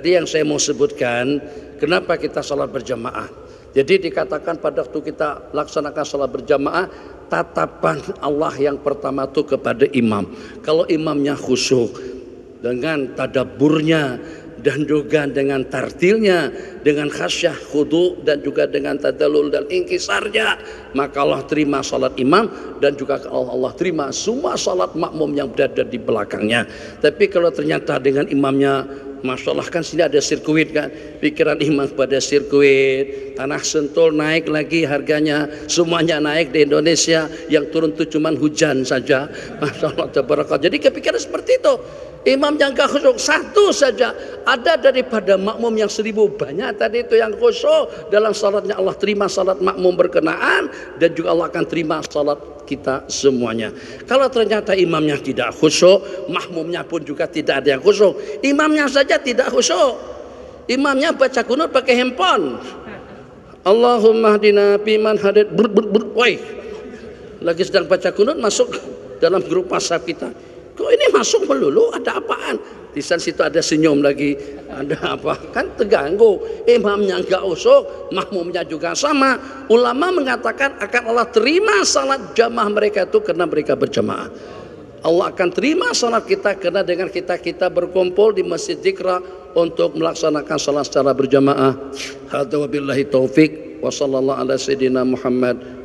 Tadi yang saya mau sebutkan, kenapa kita sholat berjamaah. Jadi dikatakan pada waktu kita laksanakan sholat berjamaah, tatapan Allah yang pertama itu kepada imam. Kalau imamnya khusyuk, dengan tadaburnya, dan juga dengan tartilnya, dengan khasyah khudu dan juga dengan tadalul dan inkisarnya, maka Allah terima sholat imam dan juga Allah, Allah terima semua sholat makmum yang berada di belakangnya. Tapi kalau ternyata dengan imamnya Masya Allah kan sini ada sirkuit kan pikiran iman pada sirkuit tanah sentul naik lagi harganya semuanya naik di Indonesia yang turun tuh cuma hujan saja Masya Allah jadi kepikiran seperti itu Imam yang gak khusyuk satu saja ada daripada makmum yang seribu banyak tadi itu yang kosong dalam salatnya Allah terima salat makmum berkenaan dan juga Allah akan terima salat kita semuanya. Kalau ternyata imamnya tidak khusyuk, makmumnya pun juga tidak ada yang khusyuk. Imamnya saja tidak khusyuk. Imamnya baca kunut pakai handphone. Allahumma hdina piman hadid ber, Lagi sedang baca kunut masuk dalam grup WhatsApp kita kok ini masuk melulu ada apaan di sana situ ada senyum lagi ada apa kan terganggu imamnya enggak usuk makmumnya juga sama ulama mengatakan akan Allah terima salat jamaah mereka itu karena mereka berjamaah Allah akan terima salat kita karena dengan kita kita berkumpul di masjid Dikra untuk melaksanakan salat secara berjamaah. Hadawabillahi taufik wa sallallahu ala sayyidina Muhammad